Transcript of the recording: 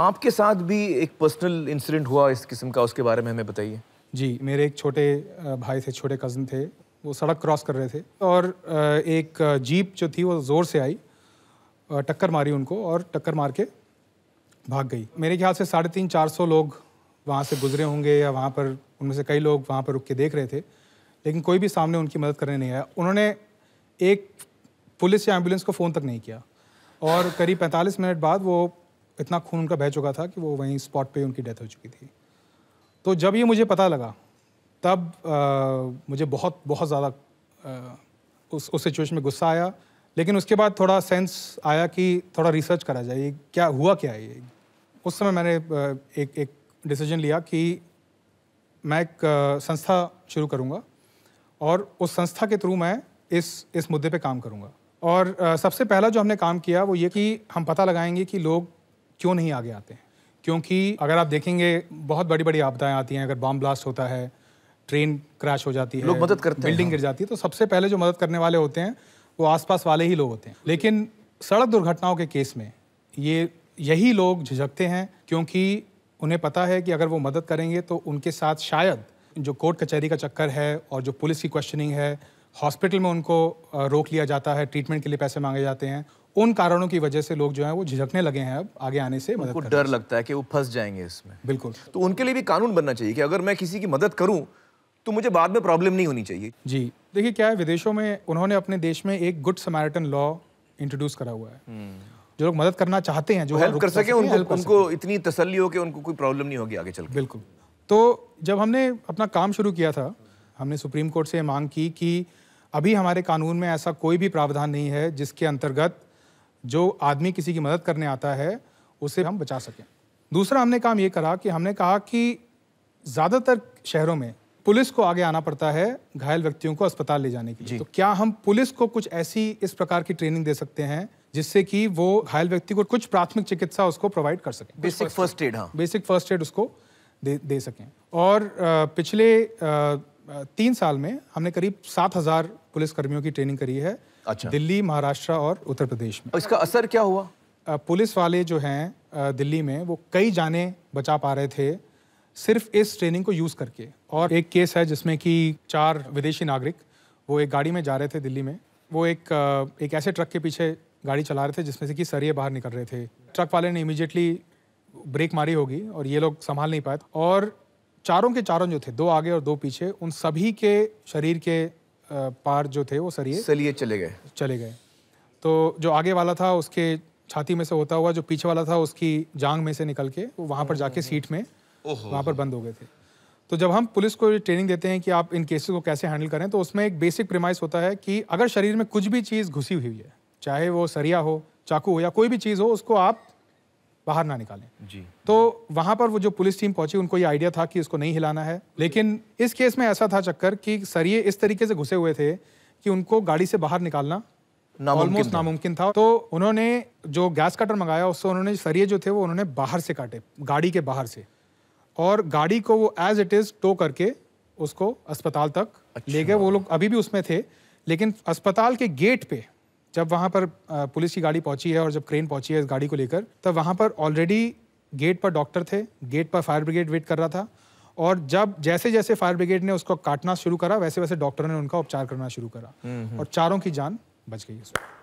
आपके साथ भी एक पर्सनल इंसिडेंट हुआ इस किस्म का उसके बारे में हमें बताइए जी मेरे एक छोटे भाई थे छोटे कज़न थे वो सड़क क्रॉस कर रहे थे और एक जीप जो थी वो ज़ोर से आई टक्कर मारी उनको और टक्कर मार के भाग गई मेरे ख्याल से साढ़े तीन चार सौ लोग वहाँ से गुजरे होंगे या वहाँ पर उनमें से कई लोग वहाँ पर रुक के देख रहे थे लेकिन कोई भी सामने उनकी मदद करने नहीं आया उन्होंने एक पुलिस या एम्बुलेंस को फ़ोन तक नहीं किया और करीब 45 मिनट बाद वो इतना खून उनका बह चुका था कि वो वहीं स्पॉट पे उनकी डेथ हो चुकी थी तो जब ये मुझे पता लगा तब आ, मुझे बहुत बहुत ज़्यादा उस उस सिचुएशन में गुस्सा आया लेकिन उसके बाद थोड़ा सेंस आया कि थोड़ा रिसर्च करा जाए क्या हुआ क्या ये उस समय मैंने एक एक डिसीजन लिया कि मैं एक संस्था शुरू करूँगा और उस संस्था के थ्रू मैं इस इस मुद्दे पे काम करूँगा और सबसे पहला जो हमने काम किया वो ये कि हम पता लगाएंगे कि लोग क्यों नहीं आगे आते हैं क्योंकि अगर आप देखेंगे बहुत बड़ी बड़ी आपदाएं आती हैं अगर बॉम्ब ब्लास्ट होता है ट्रेन क्रैश हो जाती है लोग मदद करते बिल्डिंग हाँ। गिर जाती है तो सबसे पहले जो मदद करने वाले होते हैं वो आसपास वाले ही लोग होते हैं लेकिन सड़क दुर्घटनाओं के केस में ये यही लोग झिझकते हैं क्योंकि उन्हें पता है कि अगर वो मदद करेंगे तो उनके साथ शायद जो कोर्ट कचहरी का चक्कर है और जो पुलिस की क्वेश्चनिंग है हॉस्पिटल में उनको रोक लिया जाता है ट्रीटमेंट के लिए पैसे मांगे जाते हैं उन कारणों की वजह से लोग जो है वो झिझकने लगे हैं अब आगे आने से मदद डर लगता है कि वो फंस जाएंगे इसमें बिल्कुल तो उनके लिए भी कानून बनना चाहिए कि अगर मैं किसी की मदद करूं तो मुझे बाद में प्रॉब्लम नहीं होनी चाहिए जी देखिए क्या है विदेशों में उन्होंने अपने देश में एक गुड समैरिटन लॉ इंट्रोड्यूस करा हुआ है हम्म। जो लोग मदद करना चाहते हैं जो हेल्प कर सके उनको उनको इतनी तसल्ली हो कि उनको कोई प्रॉब्लम नहीं होगी आगे चल बिल्कुल तो जब हमने अपना काम शुरू किया था हमने सुप्रीम कोर्ट से मांग की कि अभी हमारे कानून में ऐसा कोई भी प्रावधान नहीं है जिसके अंतर्गत जो आदमी किसी की मदद करने आता है उसे हम बचा सकें दूसरा हमने काम ये करा कि हमने कहा कि ज़्यादातर शहरों में पुलिस को आगे आना पड़ता है घायल व्यक्तियों को अस्पताल ले जाने के लिए तो क्या हम पुलिस को कुछ ऐसी इस प्रकार की ट्रेनिंग दे सकते हैं जिससे कि वो घायल व्यक्ति को कुछ प्राथमिक चिकित्सा उसको प्रोवाइड कर सकें बेसिक फर्स्ट एड हाँ बेसिक फर्स्ट एड उसको दे दे सकें और पिछले तीन साल में हमने करीब सात हज़ार पुलिसकर्मियों की ट्रेनिंग करी है अच्छा दिल्ली महाराष्ट्र और उत्तर प्रदेश में इसका असर क्या हुआ पुलिस वाले जो हैं दिल्ली में वो कई जाने बचा पा रहे थे सिर्फ इस ट्रेनिंग को यूज़ करके और एक केस है जिसमें कि चार विदेशी नागरिक वो एक गाड़ी में जा रहे थे दिल्ली में वो एक एक ऐसे ट्रक के पीछे गाड़ी चला रहे थे जिसमें से कि सरिये बाहर निकल रहे थे ट्रक वाले ने इमिजिएटली ब्रेक मारी होगी और ये लोग संभाल नहीं पाए और चारों के चारों जो थे दो आगे और दो पीछे उन सभी के शरीर के पार जो थे वो सरिए सलिए चले गए चले गए तो जो आगे वाला था उसके छाती में से होता हुआ जो पीछे वाला था उसकी जांग में से निकल के वो वहाँ पर जाके सीट में वहाँ पर बंद हो गए थे तो जब हम पुलिस को ट्रेनिंग देते हैं कि आप इन केसेस को कैसे हैंडल करें तो उसमें एक बेसिक प्रिमाइस होता है कि अगर शरीर में कुछ भी चीज़ घुसी हुई है चाहे वो सरिया हो चाकू हो या कोई भी चीज़ हो उसको आप बाहर ना निकालें जी तो वहाँ पर वो जो पुलिस टीम पहुंची उनको ये आइडिया था कि इसको नहीं हिलाना है लेकिन इस केस में ऐसा था चक्कर कि सरिये इस तरीके से घुसे हुए थे कि उनको गाड़ी से बाहर निकालना ऑलमोस्ट नामुमकिन था तो उन्होंने जो गैस कटर मंगाया उससे उन्होंने सरिये जो थे वो उन्होंने बाहर से काटे गाड़ी के बाहर से और गाड़ी को वो एज इट इज़ टो करके उसको अस्पताल तक अच्छा। ले गए अच्छा। वो लोग अभी भी उसमें थे लेकिन अस्पताल के गेट पे जब वहाँ पर पुलिस की गाड़ी पहुंची है और जब क्रेन पहुंची है इस गाड़ी को लेकर तब वहाँ पर ऑलरेडी गेट पर डॉक्टर थे गेट पर फायर ब्रिगेड वेट कर रहा था और जब जैसे जैसे फायर ब्रिगेड ने उसको काटना शुरू करा वैसे वैसे डॉक्टर ने उनका उपचार करना शुरू करा हम्म, हम्म। और चारों की जान बच गई उसमें